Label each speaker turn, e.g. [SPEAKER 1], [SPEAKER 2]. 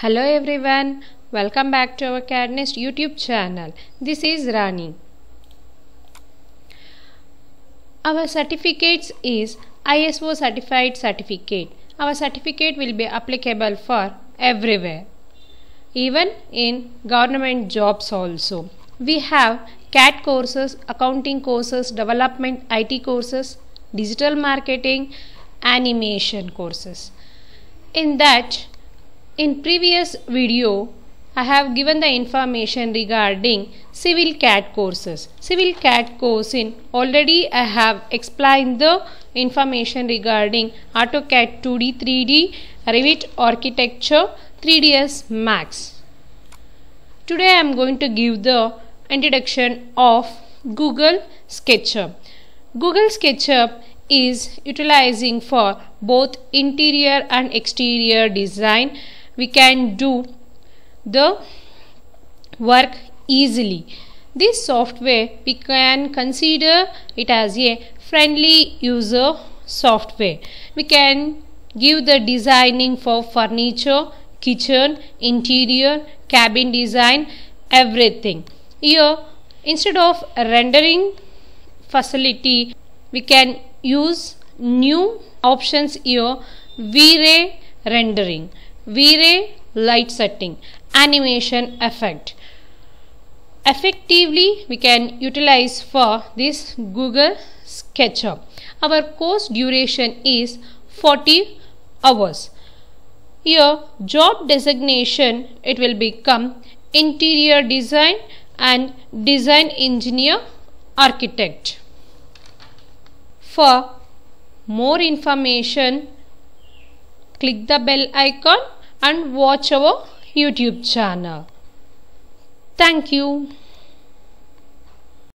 [SPEAKER 1] Hello everyone, welcome back to our CADNEST YouTube channel. This is Rani. Our certificates is ISO certified certificate. Our certificate will be applicable for everywhere, even in government jobs also. We have CAT courses, accounting courses, development IT courses, digital marketing, animation courses. In that, in previous video, I have given the information regarding civil CAT courses. Civil CAT course in already I have explained the information regarding AutoCAD 2D, 3D, Revit Architecture, 3ds Max. Today I am going to give the introduction of Google SketchUp. Google SketchUp is utilizing for both interior and exterior design we can do the work easily this software we can consider it as a friendly user software we can give the designing for furniture kitchen interior cabin design everything here instead of rendering facility we can use new options here V-Ray rendering V-ray light setting, animation effect. Effectively, we can utilize for this Google Sketchup. Our course duration is 40 hours. Here, job designation, it will become interior design and design engineer architect. For more information, click the bell icon and watch our YouTube channel. Thank you.